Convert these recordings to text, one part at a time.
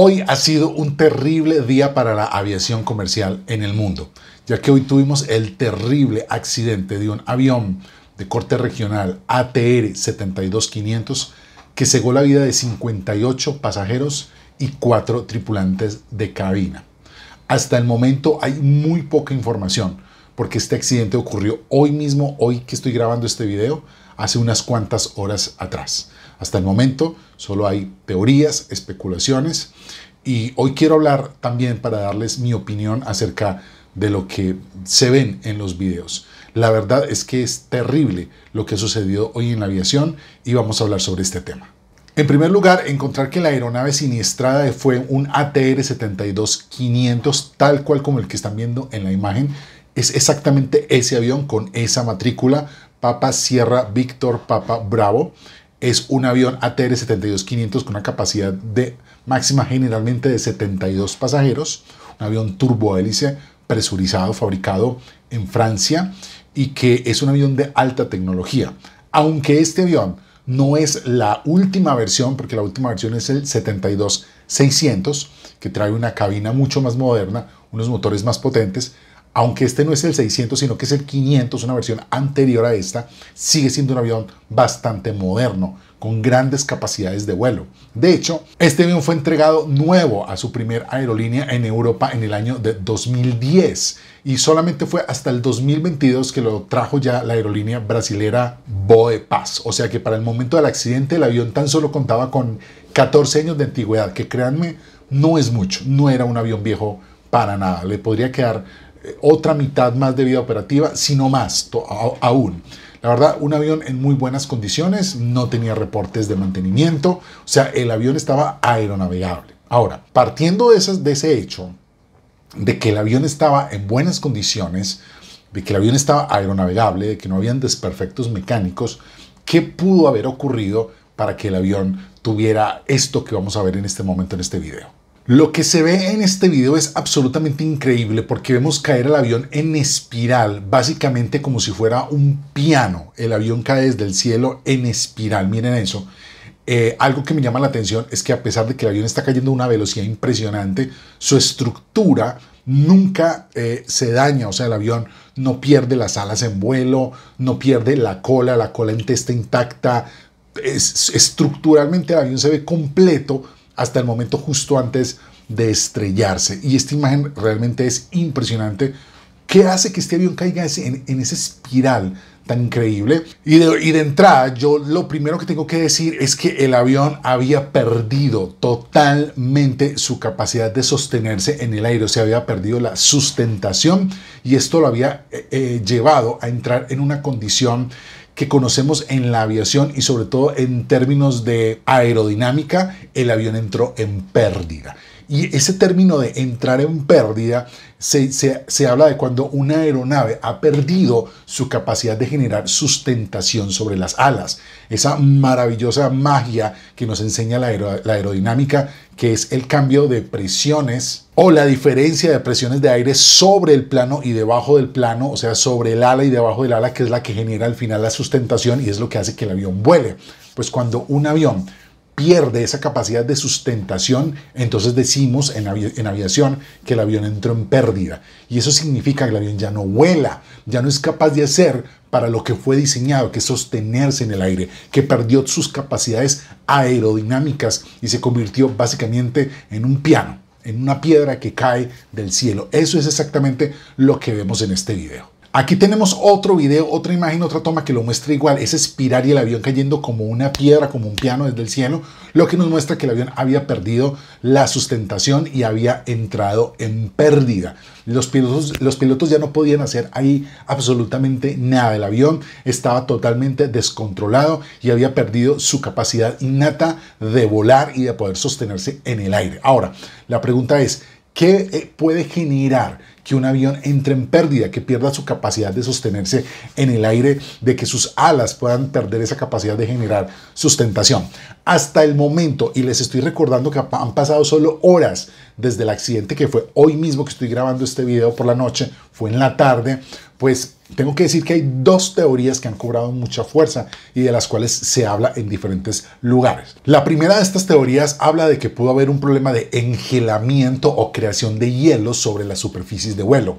Hoy ha sido un terrible día para la aviación comercial en el mundo, ya que hoy tuvimos el terrible accidente de un avión de corte regional ATR 72500 que cegó la vida de 58 pasajeros y 4 tripulantes de cabina. Hasta el momento hay muy poca información porque este accidente ocurrió hoy mismo, hoy que estoy grabando este video, hace unas cuantas horas atrás. Hasta el momento solo hay teorías, especulaciones y hoy quiero hablar también para darles mi opinión acerca de lo que se ven en los videos. La verdad es que es terrible lo que ha sucedido hoy en la aviación y vamos a hablar sobre este tema. En primer lugar, encontrar que la aeronave siniestrada fue un ATR-72-500, tal cual como el que están viendo en la imagen. Es exactamente ese avión con esa matrícula, Papa Sierra Víctor Papa Bravo. Es un avión ATR 72500 con una capacidad de máxima generalmente de 72 pasajeros. Un avión turbohélice presurizado, fabricado en Francia y que es un avión de alta tecnología. Aunque este avión no es la última versión, porque la última versión es el 72600, que trae una cabina mucho más moderna, unos motores más potentes aunque este no es el 600, sino que es el 500, una versión anterior a esta, sigue siendo un avión bastante moderno, con grandes capacidades de vuelo. De hecho, este avión fue entregado nuevo a su primer aerolínea en Europa en el año de 2010 y solamente fue hasta el 2022 que lo trajo ya la aerolínea brasilera Paz. O sea que para el momento del accidente el avión tan solo contaba con 14 años de antigüedad, que créanme, no es mucho, no era un avión viejo para nada. Le podría quedar eh, otra mitad más de vida operativa, sino más aún. La verdad, un avión en muy buenas condiciones, no tenía reportes de mantenimiento, o sea, el avión estaba aeronavegable. Ahora, partiendo de, ese hecho, de que el avión estaba en buenas condiciones, de que el avión estaba aeronavegable, de que no habían desperfectos mecánicos, ¿qué pudo haber ocurrido para que el avión tuviera esto que vamos a ver en este momento en este video? Lo que se ve en este video es absolutamente increíble porque vemos caer el avión en espiral, básicamente como si fuera un piano. El avión cae desde el cielo en espiral, miren eso. Eh, algo que me llama la atención es que a pesar de que el avión está cayendo a una velocidad impresionante, su estructura nunca eh, se daña, o sea, el avión no pierde las alas en vuelo, no pierde la cola, la cola testa intacta, estructuralmente el avión se ve completo hasta el momento justo antes de estrellarse. Y esta imagen realmente es impresionante. ¿Qué hace que este avión caiga en, esa espiral tan increíble? Y de, entrada, yo lo primero que tengo que decir es que el avión había perdido totalmente su capacidad de sostenerse en el aire, o sea, había perdido la sustentación y esto lo había eh, eh, llevado a entrar en una condición que conocemos en la aviación y sobre todo en términos de aerodinámica, el avión entró en pérdida. Y ese término de entrar en pérdida se, habla de cuando una aeronave ha perdido su capacidad de generar sustentación sobre las alas. Esa maravillosa magia que nos enseña la aerodinámica, que es el cambio de presiones o la diferencia de presiones de aire sobre el plano y debajo del plano, o sea, sobre el ala y debajo del ala, que es la que genera al final la sustentación y es lo que hace que el avión vuele. Pues cuando un avión pierde esa capacidad de sustentación, entonces decimos en, aviación que el avión entró en pérdida. Y eso significa que el avión ya no vuela, ya no es capaz de hacer para lo que fue diseñado, que es sostenerse en el aire, que perdió sus capacidades aerodinámicas y se convirtió básicamente en un piano, en una piedra que cae del cielo. Eso es exactamente lo que vemos en este video. Aquí tenemos otro video, otra imagen, otra toma que lo muestra igual, es espiral y el avión cayendo como una piedra, como un piano desde el cielo, lo que nos muestra que el avión había perdido la sustentación y había entrado en pérdida. Los pilotos, los pilotos ya no podían hacer ahí absolutamente nada. El avión estaba totalmente descontrolado y había perdido su capacidad innata de volar y de poder sostenerse en el aire. Ahora, la pregunta es, ¿qué eh, puede generar? que un avión entre en pérdida, que pierda su capacidad de sostenerse en el aire, de que sus alas puedan perder esa capacidad de generar sustentación. Hasta el momento, y les estoy recordando que han pasado solo horas desde el accidente que fue hoy mismo que estoy grabando este video por la noche, fue en la tarde, pues tengo que decir que hay dos teorías que han cobrado mucha fuerza y de las cuales se habla en diferentes lugares. La primera de estas teorías habla de que pudo haber un problema de engelamiento o creación de hielo sobre las superficies de vuelo.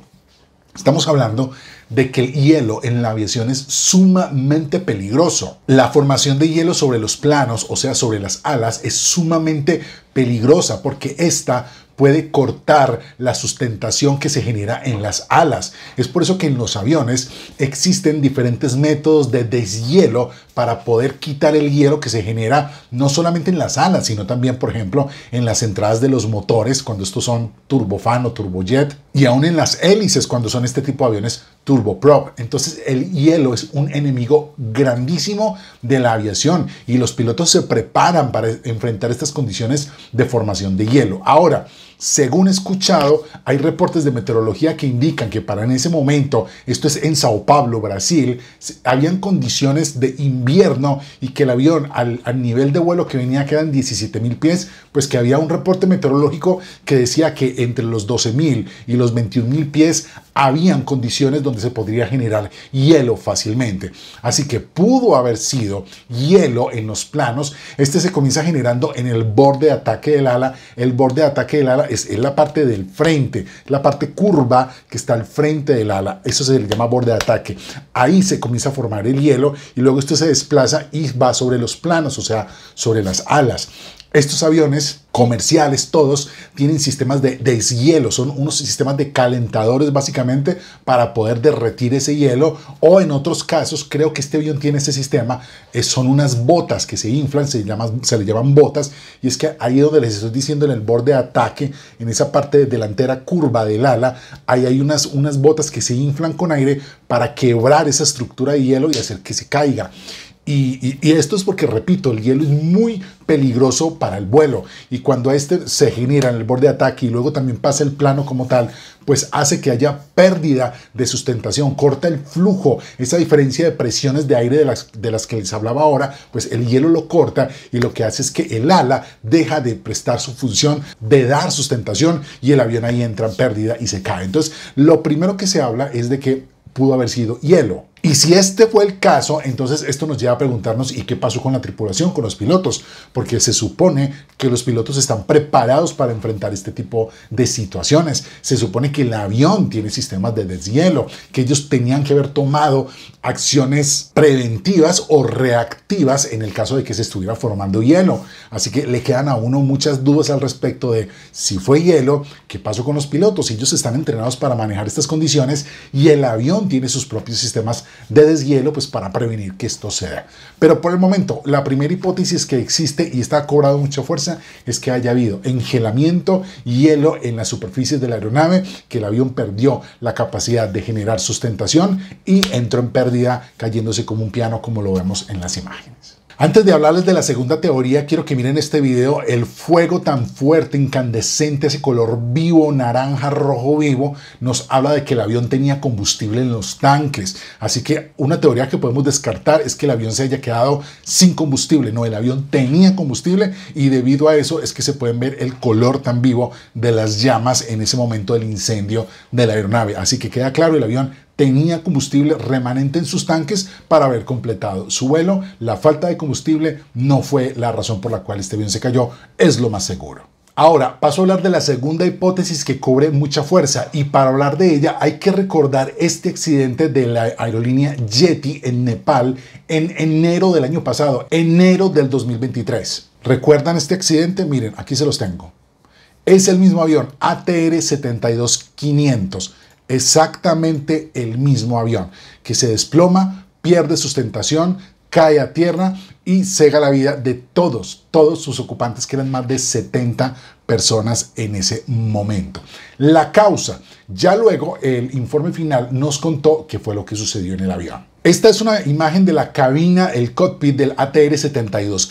Estamos hablando de que el hielo en la aviación es sumamente peligroso. La formación de hielo sobre los planos, o sea, sobre las alas, es sumamente peligrosa porque esta puede cortar la sustentación que se genera en las alas. Es por eso que en los aviones existen diferentes métodos de deshielo para poder quitar el hielo que se genera no solamente en las alas, sino también, por ejemplo, en las entradas de los motores, cuando estos son turbofan o turbojet, y aún en las hélices, cuando son este tipo de aviones turboprop. Entonces, el hielo es un enemigo grandísimo de la aviación y los pilotos se preparan para enfrentar estas condiciones de formación de hielo. Ahora, según he escuchado, hay reportes de meteorología que indican que para en ese momento, esto es en Sao Paulo, Brasil, habían condiciones de invierno y que el avión al, nivel de vuelo que venía, quedan 17 mil pies, pues que había un reporte meteorológico que decía que entre los 12 mil y los 21 mil pies habían condiciones donde se podría generar hielo fácilmente. Así que pudo haber sido hielo en los planos. Este se comienza generando en el borde de ataque del ala. El borde de ataque del ala es, en la parte del frente, la parte curva que está al frente del ala. Eso se le llama borde de ataque. Ahí se comienza a formar el hielo y luego esto se desplaza y va sobre los planos, o sea, sobre las alas. Estos aviones comerciales, todos, tienen sistemas de deshielo, son unos sistemas de calentadores básicamente para poder derretir ese hielo o en otros casos, creo que este avión tiene ese sistema, eh, son unas botas que se inflan, se, le llaman botas y es que ahí donde les estoy diciendo en el borde de ataque, en esa parte delantera curva del ala, ahí hay unas, unas botas que se inflan con aire para quebrar esa estructura de hielo y hacer que se caiga. Y, esto es porque, repito, el hielo es muy peligroso para el vuelo. Y cuando este se genera en el borde de ataque y luego también pasa el plano como tal, pues hace que haya pérdida de sustentación, corta el flujo. Esa diferencia de presiones de aire de las, de las que les hablaba ahora, pues el hielo lo corta y lo que hace es que el ala deja de prestar su función de dar sustentación y el avión ahí entra en pérdida y se cae. Entonces, lo primero que se habla es de que pudo haber sido hielo. Y si este fue el caso, entonces esto nos lleva a preguntarnos, ¿y qué pasó con la tripulación, con los pilotos? Porque se supone que los pilotos están preparados para enfrentar este tipo de situaciones. Se supone que el avión tiene sistemas de deshielo, que ellos tenían que haber tomado acciones preventivas o reactivas en el caso de que se estuviera formando hielo. Así que le quedan a uno muchas dudas al respecto de si fue hielo, qué pasó con los pilotos. Ellos están entrenados para manejar estas condiciones y el avión tiene sus propios sistemas de deshielo pues para prevenir que esto sea Pero por el momento, la primera hipótesis que existe y está cobrado mucha fuerza es que haya habido engelamiento hielo en la superficie de la aeronave, que el avión perdió la capacidad de generar sustentación y entró en pérdida cayéndose como un piano como lo vemos en las imágenes. Antes de hablarles de la segunda teoría, quiero que miren este video, el fuego tan fuerte, incandescente, ese color vivo, naranja, rojo vivo, nos habla de que el avión tenía combustible en los tanques. Así que una teoría que podemos descartar es que el avión se haya quedado sin combustible. No, el avión tenía combustible y debido a eso es que se pueden ver el color tan vivo de las llamas en ese momento del incendio de la aeronave. Así que queda claro, el avión tenía combustible remanente en sus tanques para haber completado su vuelo. La falta de combustible no fue la razón por la cual este avión se cayó, es lo más seguro. Ahora, paso a hablar de la segunda hipótesis que cubre mucha fuerza y para hablar de ella hay que recordar este accidente de la aerolínea Yeti en Nepal en enero del año pasado, enero del 2023. ¿Recuerdan este accidente? Miren, aquí se los tengo. Es el mismo avión, ATR 72500 exactamente el mismo avión, que se desploma, pierde sustentación, cae a tierra y cega la vida de todos, todos sus ocupantes, que eran más de 70 personas en ese momento. La causa, ya luego el informe final nos contó qué fue lo que sucedió en el avión. Esta es una imagen de la cabina, el cockpit del ATR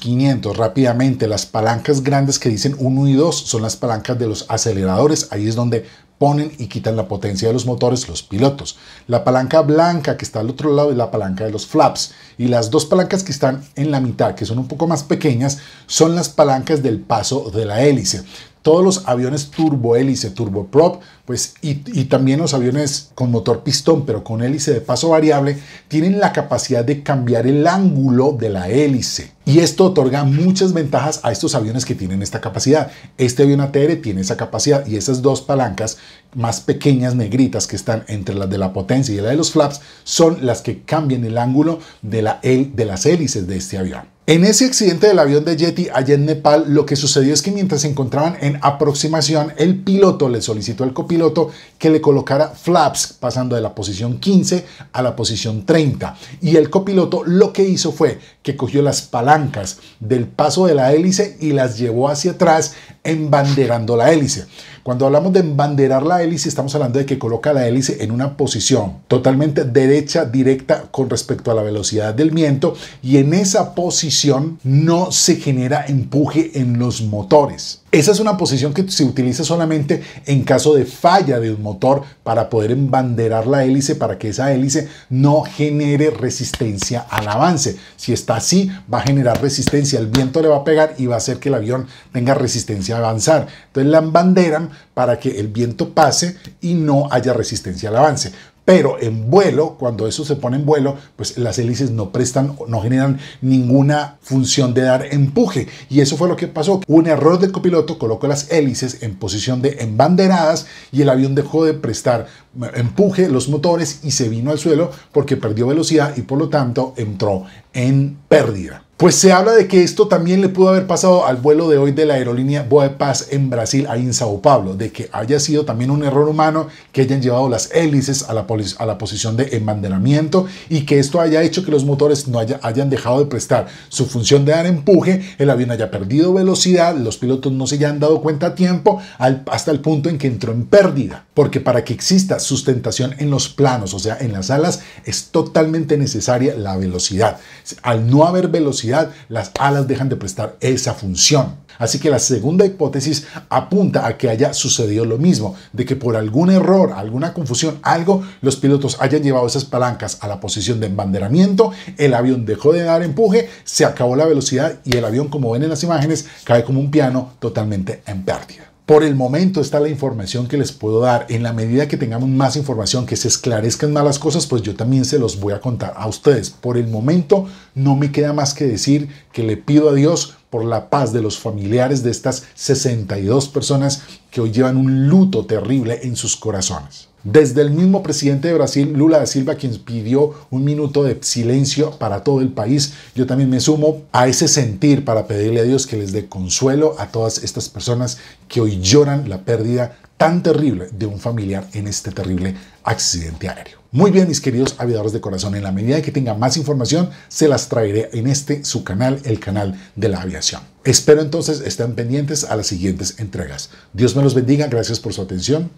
500. Rápidamente, las palancas grandes que dicen 1 y 2 son las palancas de los aceleradores. Ahí es donde ponen y quitan la potencia de los motores los pilotos. La palanca blanca que está al otro lado es la palanca de los flaps y las dos palancas que están en la mitad, que son un poco más pequeñas, son las palancas del paso de la hélice todos los aviones turbohélice, turboprop, pues, y, también los aviones con motor pistón, pero con hélice de paso variable, tienen la capacidad de cambiar el ángulo de la hélice. Y esto otorga muchas ventajas a estos aviones que tienen esta capacidad. Este avión ATR tiene esa capacidad y esas dos palancas más pequeñas negritas que están entre las de la potencia y la de los flaps son las que cambian el ángulo de las hélices de este avión. En ese accidente del avión de Yeti allá en Nepal, lo que sucedió es que mientras se encontraban en aproximación, el piloto le solicitó al copiloto que le colocara flaps, pasando de la posición 15 a la posición 30. Y el copiloto lo que hizo fue que cogió las palancas del paso de la hélice y las llevó hacia atrás, embanderando la hélice. Cuando hablamos de embanderar la hélice, estamos hablando de que coloca la hélice en una posición totalmente derecha, directa con respecto a la velocidad del viento y en esa posición no se genera empuje en los motores. Esa es una posición que se utiliza solamente en caso de falla de un motor para poder embanderar la hélice para que esa hélice no genere resistencia al avance. Si está así, va a generar resistencia, el viento le va a pegar y va a hacer que el avión tenga resistencia a avanzar. Entonces la embanderan para que el viento pase y no haya resistencia al avance. Pero en vuelo, cuando eso se pone en vuelo, pues las hélices no prestan, no generan ninguna función de dar empuje. Y eso fue lo que pasó. Un error del copiloto colocó las hélices en posición de embanderadas y el avión dejó de prestar eh, empuje, los motores y se vino al suelo porque perdió velocidad y por lo tanto entró en pérdida. Pues se habla de que esto también le pudo haber pasado al vuelo de hoy de la aerolínea Boa Paz en Brasil, a en Sao Paulo, de que haya sido también un error humano que hayan llevado las hélices a la, a la posición de embanderamiento y que esto haya hecho que los motores no hayan dejado de prestar su función de dar empuje, el avión haya perdido velocidad, los pilotos no se hayan dado cuenta a tiempo hasta el punto en que entró en pérdida, porque para que exista sustentación en los planos, o sea, en las alas, es totalmente necesaria la velocidad. Al no haber velocidad, las alas dejan de prestar esa función. Así que la segunda hipótesis apunta a que haya sucedido lo mismo, de que por algún error, alguna confusión, algo, los pilotos hayan llevado esas palancas a la posición de embanderamiento, el avión dejó de dar empuje, se acabó la velocidad y el avión, como ven en las imágenes, cae como un piano totalmente en pérdida. Por el momento está la información que les puedo dar. En la medida que tengamos más información, que se esclarezcan más las cosas, pues yo también se los voy a contar a ustedes. Por el momento no me queda más que decir que le pido a Dios por la paz de los familiares de estas 62 personas que hoy llevan un luto terrible en sus corazones. Desde el mismo presidente de Brasil, Lula da Silva, quien pidió un minuto de silencio para todo el país, yo también me sumo a ese sentir para pedirle a Dios que les dé consuelo a todas estas personas que hoy lloran la pérdida tan terrible de un familiar en este terrible accidente aéreo. Muy bien, mis queridos aviadores de corazón, en la medida que tenga más información, se las traeré en este su canal, el canal de la aviación. Espero entonces estén pendientes a las siguientes entregas. Dios me los bendiga, gracias por su atención.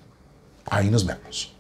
aí nos vemos.